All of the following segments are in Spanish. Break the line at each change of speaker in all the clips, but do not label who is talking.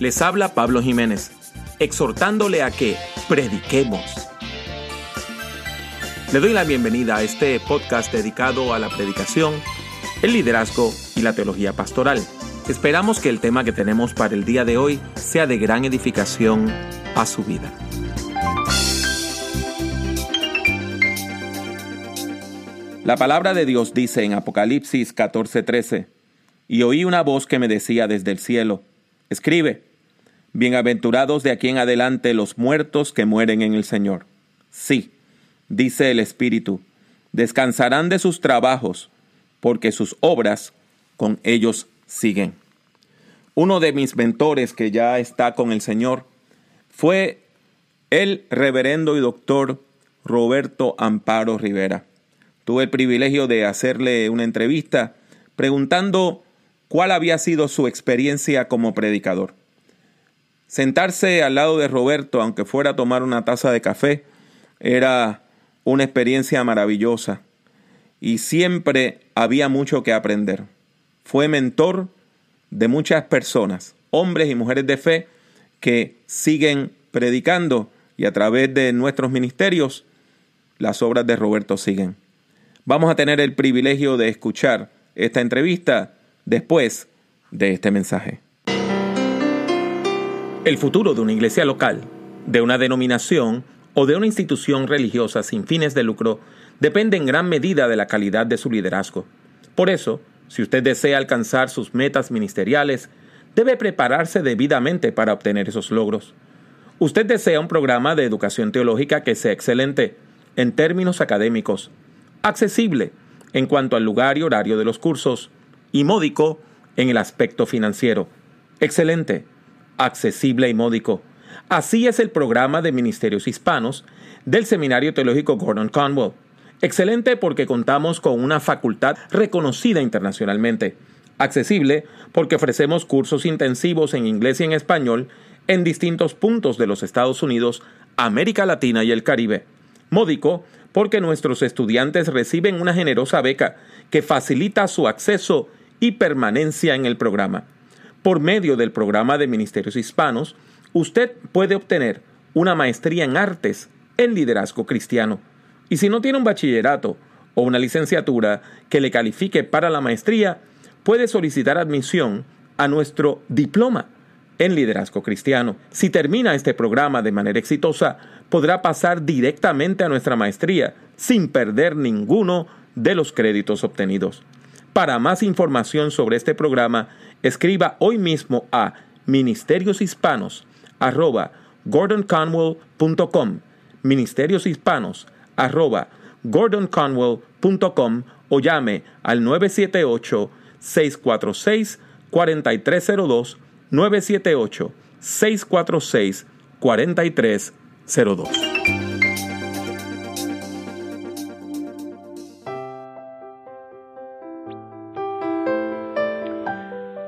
Les habla Pablo Jiménez, exhortándole a que prediquemos. Le doy la bienvenida a este podcast dedicado a la predicación, el liderazgo y la teología pastoral. Esperamos que el tema que tenemos para el día de hoy sea de gran edificación a su vida. La palabra de Dios dice en Apocalipsis 14:13, y oí una voz que me decía desde el cielo, escribe, Bienaventurados de aquí en adelante los muertos que mueren en el Señor. Sí, dice el Espíritu, descansarán de sus trabajos, porque sus obras con ellos siguen. Uno de mis mentores que ya está con el Señor fue el reverendo y doctor Roberto Amparo Rivera. Tuve el privilegio de hacerle una entrevista preguntando cuál había sido su experiencia como predicador. Sentarse al lado de Roberto, aunque fuera a tomar una taza de café, era una experiencia maravillosa y siempre había mucho que aprender. Fue mentor de muchas personas, hombres y mujeres de fe que siguen predicando y a través de nuestros ministerios las obras de Roberto siguen. Vamos a tener el privilegio de escuchar esta entrevista después de este mensaje. El futuro de una iglesia local, de una denominación o de una institución religiosa sin fines de lucro depende en gran medida de la calidad de su liderazgo. Por eso, si usted desea alcanzar sus metas ministeriales, debe prepararse debidamente para obtener esos logros. Usted desea un programa de educación teológica que sea excelente en términos académicos, accesible en cuanto al lugar y horario de los cursos y módico en el aspecto financiero. Excelente accesible y módico. Así es el programa de Ministerios Hispanos del Seminario Teológico Gordon Conwell. Excelente porque contamos con una facultad reconocida internacionalmente. Accesible porque ofrecemos cursos intensivos en inglés y en español en distintos puntos de los Estados Unidos, América Latina y el Caribe. Módico porque nuestros estudiantes reciben una generosa beca que facilita su acceso y permanencia en el programa. Por medio del programa de Ministerios Hispanos, usted puede obtener una maestría en artes en liderazgo cristiano. Y si no tiene un bachillerato o una licenciatura que le califique para la maestría, puede solicitar admisión a nuestro diploma en liderazgo cristiano. Si termina este programa de manera exitosa, podrá pasar directamente a nuestra maestría sin perder ninguno de los créditos obtenidos. Para más información sobre este programa, escriba hoy mismo a ministerioshispanos@gordonconwell.com, ministerioshispanos@gordonconwell.com o llame al 978 646 4302 978 646 4302.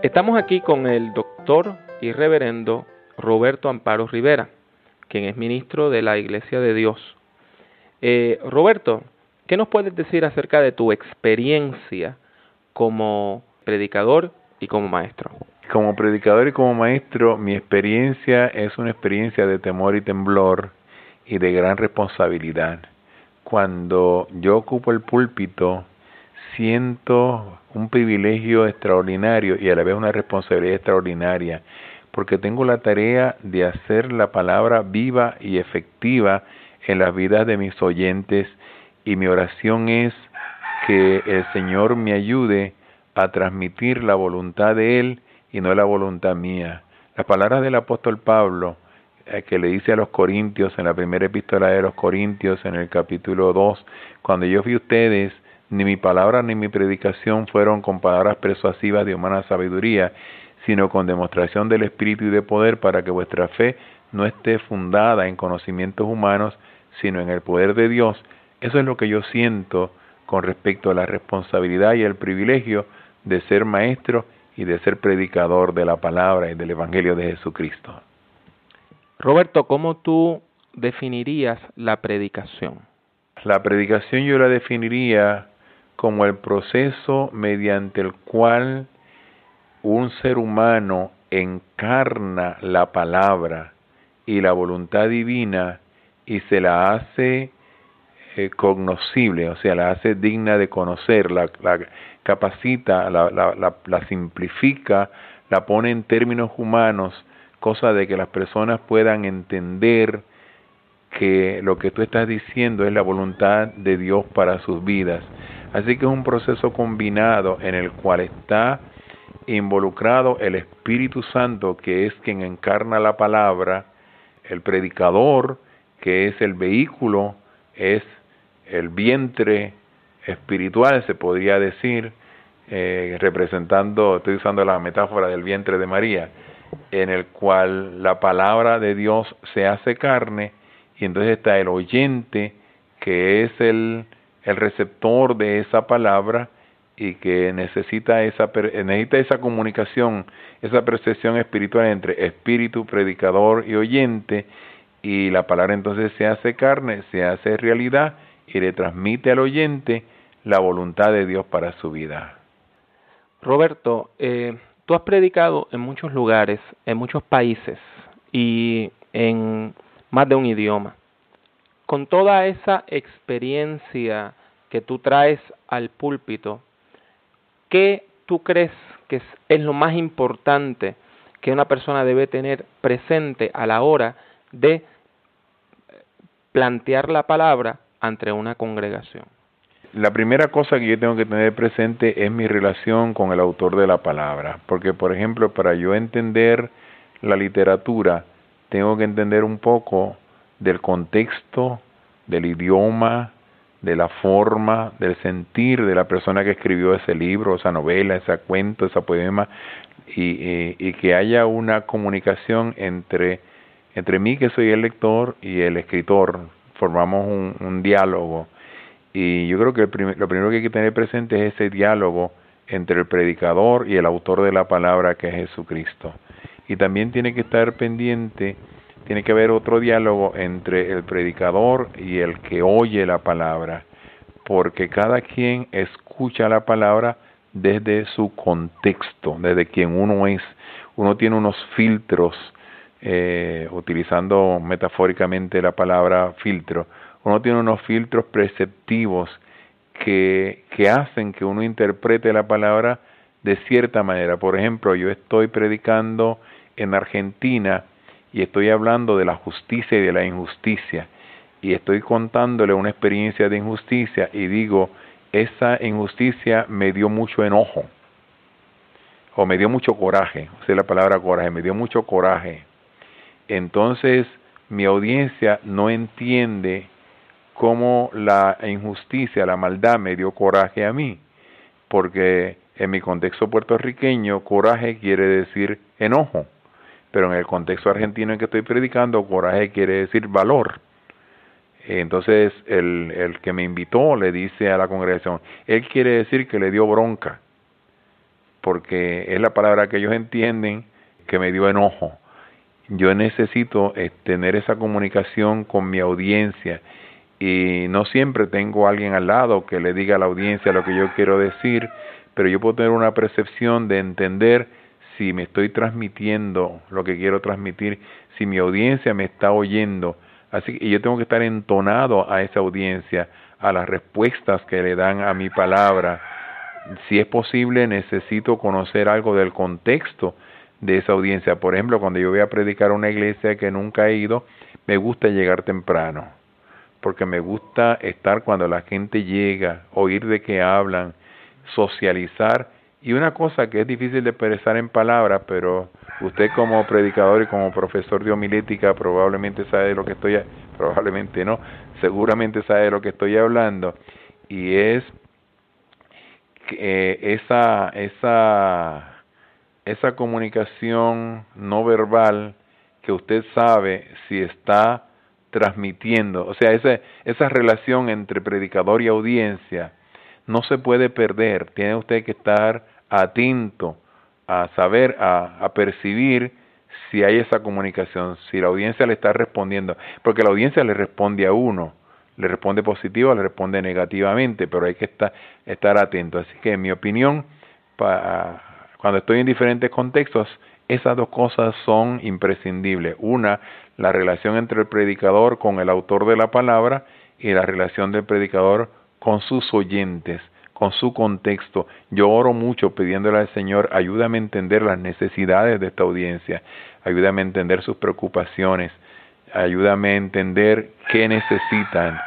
Estamos aquí con el doctor y reverendo Roberto Amparo Rivera, quien es ministro de la Iglesia de Dios. Eh, Roberto, ¿qué nos puedes decir acerca de tu experiencia como predicador y como maestro?
Como predicador y como maestro, mi experiencia es una experiencia de temor y temblor y de gran responsabilidad. Cuando yo ocupo el púlpito, siento un privilegio extraordinario y a la vez una responsabilidad extraordinaria, porque tengo la tarea de hacer la palabra viva y efectiva en las vidas de mis oyentes y mi oración es que el Señor me ayude a transmitir la voluntad de Él y no la voluntad mía. Las palabras del apóstol Pablo, eh, que le dice a los Corintios en la primera epístola de los Corintios, en el capítulo 2, cuando yo vi ustedes ni mi palabra ni mi predicación fueron con palabras persuasivas de humana sabiduría, sino con demostración del Espíritu y de poder para que vuestra fe no esté fundada en conocimientos humanos, sino en el poder de Dios. Eso es lo que yo siento con respecto a la responsabilidad y el privilegio de ser maestro y de ser predicador de la palabra y del Evangelio de Jesucristo.
Roberto, ¿cómo tú definirías la
predicación? La predicación yo la definiría como el proceso mediante el cual un ser humano encarna la palabra y la voluntad divina y se la hace eh, cognoscible, o sea, la hace digna de conocer, la, capacita, la simplifica, la pone en términos humanos, cosa de que las personas puedan entender que lo que tú estás diciendo es la voluntad de Dios para sus vidas. Así que es un proceso combinado en el cual está involucrado el Espíritu Santo, que es quien encarna la palabra, el predicador, que es el vehículo, es el vientre espiritual, se podría decir, eh, representando, estoy usando la metáfora del vientre de María, en el cual la palabra de Dios se hace carne, y entonces está el oyente, que es el el receptor de esa palabra y que necesita esa, necesita esa comunicación, esa percepción espiritual entre espíritu, predicador y oyente, y la palabra entonces se hace carne, se hace realidad y le transmite al oyente la voluntad de Dios para su vida.
Roberto, eh, tú has predicado en muchos lugares, en muchos países y en más de un idioma con toda esa experiencia que tú traes al púlpito, ¿qué tú crees que es, lo más importante que una persona debe tener presente a la hora de plantear la palabra ante una congregación?
la primera cosa que yo tengo que tener presente es mi relación con el autor de la palabra, porque por ejemplo, para yo entender la literatura, tengo que entender un poco del contexto, del idioma, de la forma, del sentir de la persona que escribió ese libro, esa novela, ese cuento, ese poema, y, que haya una comunicación entre, entre mí, que soy el lector, y el escritor. Formamos un, diálogo. Y yo creo que lo primero que hay que tener presente es ese diálogo entre el predicador y el autor de la palabra, que es Jesucristo. Y también tiene que estar pendiente tiene que haber otro diálogo entre el predicador y el que oye la palabra, porque cada quien escucha la palabra desde su contexto, desde quien uno es. Uno tiene unos filtros, eh, utilizando metafóricamente la palabra filtro, uno tiene unos filtros perceptivos que hacen que uno interprete la palabra de cierta manera. Por ejemplo, yo estoy predicando en Argentina, y estoy hablando de la justicia y de la injusticia y estoy contándole una experiencia de injusticia y digo, esa injusticia me dio mucho enojo o me dio mucho coraje, o sea, la palabra coraje, me dio mucho coraje. Entonces, mi audiencia no entiende cómo la injusticia, la maldad me dio coraje a mí, porque en mi contexto puertorriqueño, coraje quiere decir enojo pero en el contexto argentino en que estoy predicando, coraje quiere decir valor. Entonces el, que me invitó le dice a la congregación, él quiere decir que le dio bronca, porque es la palabra que ellos entienden que me dio enojo. Yo necesito eh, tener esa comunicación con mi audiencia y no siempre tengo a alguien al lado que le diga a la audiencia lo que yo quiero decir, pero yo puedo tener una percepción de entender si me estoy transmitiendo lo que quiero transmitir, si mi audiencia me está oyendo. Así que yo tengo que estar entonado a esa audiencia, a las respuestas que le dan a mi palabra. Si es posible, necesito conocer algo del contexto de esa audiencia. Por ejemplo, cuando yo voy a predicar a una iglesia que nunca he ido, me gusta llegar temprano, porque me gusta estar cuando la gente llega, oír de qué hablan, socializar y una cosa que es difícil de expresar en palabras, pero usted como predicador y como profesor de homilética probablemente sabe de lo que estoy, probablemente no, seguramente sabe de lo que estoy hablando, y es que eh, esa, esa, esa comunicación no verbal que usted sabe si está transmitiendo, o sea, esa relación entre predicador y audiencia, no se puede perder. Tiene usted que estar atento a saber, a, percibir si hay esa comunicación, si la audiencia le está respondiendo, porque la audiencia le responde a uno, le responde positiva, le responde negativamente, pero hay que estar, atento. Así que en mi opinión, cuando estoy en diferentes contextos, esas dos cosas son imprescindibles. Una, la relación entre el predicador con el autor de la palabra y la relación del predicador con sus oyentes, con su contexto. Yo oro mucho pidiéndole al Señor, ayúdame a entender las necesidades de esta audiencia, ayúdame a entender sus preocupaciones, ayúdame a entender qué necesitan.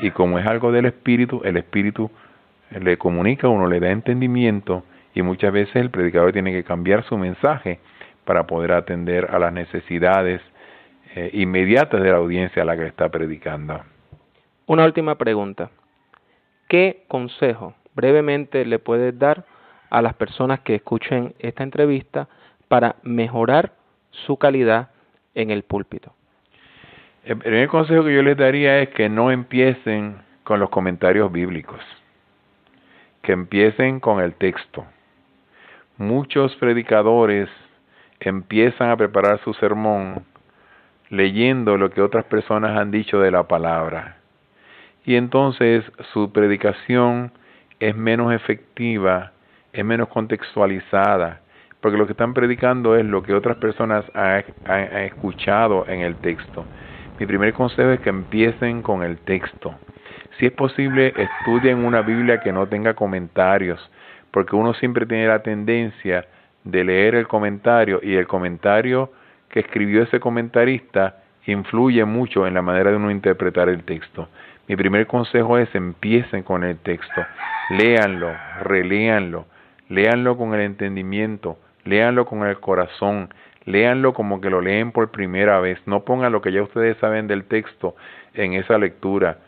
Y como es algo del Espíritu, el Espíritu le comunica a uno, le da entendimiento y muchas veces el predicador tiene que cambiar su mensaje para poder atender a las necesidades eh, inmediatas de la audiencia a la que está predicando.
Una última pregunta. ¿Qué consejo brevemente le puedes dar a las personas que escuchen esta entrevista para mejorar su
calidad en el púlpito? El primer consejo que yo les daría es que no empiecen con los comentarios bíblicos, que empiecen con el texto. Muchos predicadores empiezan a preparar su sermón leyendo lo que otras personas han dicho de la palabra y entonces su predicación es menos efectiva, es menos contextualizada, porque lo que están predicando es lo que otras personas han, escuchado en el texto. Mi primer consejo es que empiecen con el texto. Si es posible, estudien una Biblia que no tenga comentarios, porque uno siempre tiene la tendencia de leer el comentario y el comentario que escribió ese comentarista influye mucho en la manera de uno interpretar el texto. Mi primer consejo es empiecen con el texto, léanlo, reléanlo, léanlo con el entendimiento, léanlo con el corazón, léanlo como que lo leen por primera vez, no pongan lo que ya ustedes saben del texto en esa lectura,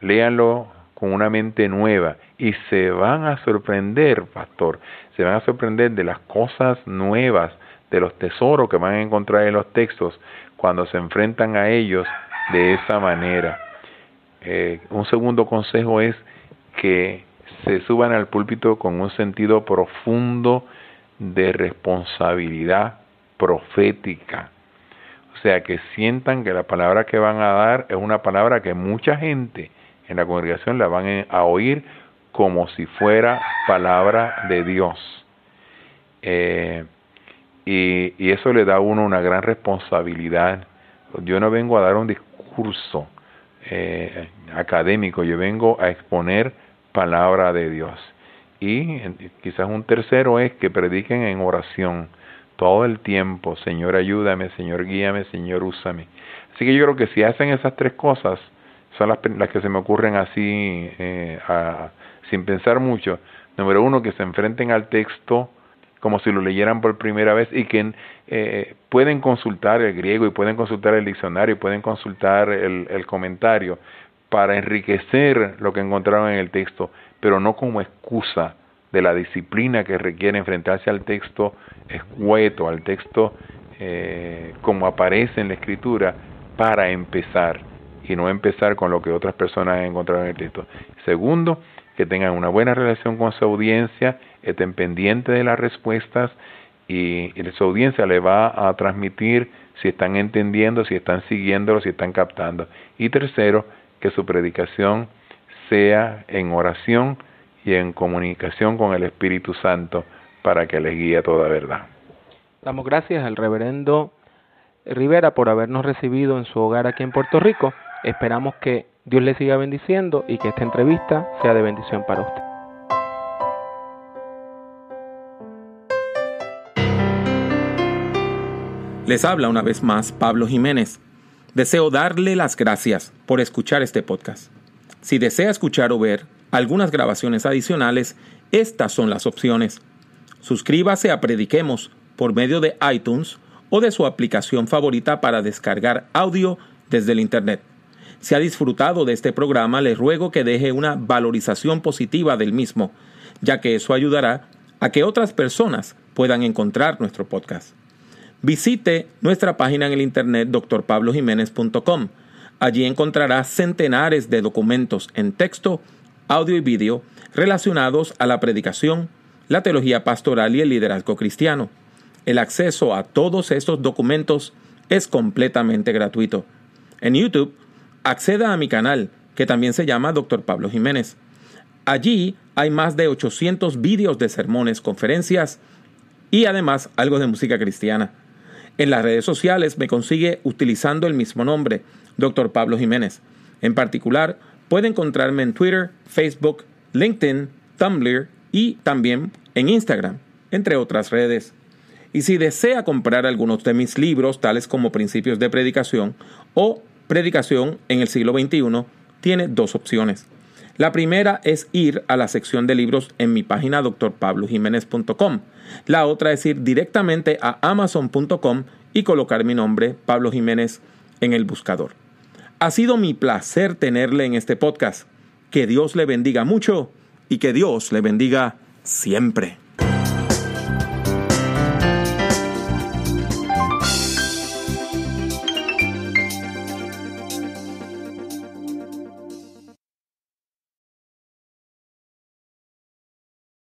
léanlo con una mente nueva y se van a sorprender, pastor, se van a sorprender de las cosas nuevas, de los tesoros que van a encontrar en los textos cuando se enfrentan a ellos de esa manera. Eh, un segundo consejo es que se suban al púlpito con un sentido profundo de responsabilidad profética. O sea, que sientan que la palabra que van a dar es una palabra que mucha gente en la congregación la van a oír como si fuera palabra de Dios. Eh, y, y eso le da a uno una gran responsabilidad. Yo no vengo a dar un discurso, eh, académico, yo vengo a exponer palabra de Dios. Y quizás un tercero es que prediquen en oración todo el tiempo, Señor ayúdame, Señor guíame, Señor úsame. Así que yo creo que si hacen esas tres cosas, son las, las que se me ocurren así, eh, sin pensar mucho. Número uno, que se enfrenten al texto como si lo leyeran por primera vez y que eh, pueden consultar el griego y pueden consultar el diccionario y pueden consultar el, comentario para enriquecer lo que encontraron en el texto, pero no como excusa de la disciplina que requiere enfrentarse al texto escueto, al texto eh, como aparece en la escritura, para empezar y no empezar con lo que otras personas encontraron en el texto. Segundo, que tengan una buena relación con su audiencia estén pendientes de las respuestas y, su audiencia le va a transmitir si están entendiendo, si están siguiéndolo, si están captando. Y tercero, que su predicación sea en oración y en comunicación con el Espíritu Santo para que les guíe toda verdad.
Damos gracias al reverendo Rivera por habernos recibido en su hogar aquí en Puerto Rico. Esperamos que Dios le siga bendiciendo y que esta entrevista sea de bendición para usted.
Les habla una vez más Pablo Jiménez. Deseo darle las gracias por escuchar este podcast. Si desea escuchar o ver algunas grabaciones adicionales, estas son las opciones. Suscríbase a Prediquemos por medio de iTunes o de su aplicación favorita para descargar audio desde el Internet. Si ha disfrutado de este programa, le ruego que deje una valorización positiva del mismo, ya que eso ayudará a que otras personas puedan encontrar nuestro podcast visite nuestra página en el internet drpablojiménez.com. Allí encontrarás centenares de documentos en texto, audio y vídeo relacionados a la predicación, la teología pastoral y el liderazgo cristiano. El acceso a todos estos documentos es completamente gratuito. En YouTube, acceda a mi canal, que también se llama Dr. Pablo Jiménez. Allí hay más de 800 vídeos de sermones, conferencias y además algo de música cristiana. En las redes sociales me consigue utilizando el mismo nombre, Dr. Pablo Jiménez. En particular, puede encontrarme en Twitter, Facebook, LinkedIn, Tumblr y también en Instagram, entre otras redes. Y si desea comprar algunos de mis libros, tales como Principios de Predicación o Predicación en el siglo XXI, tiene dos opciones. La primera es ir a la sección de libros en mi página drpablojiménez.com. La otra es ir directamente a amazon.com y colocar mi nombre, Pablo Jiménez, en el buscador. Ha sido mi placer tenerle en este podcast. Que Dios le bendiga mucho y que Dios le bendiga siempre.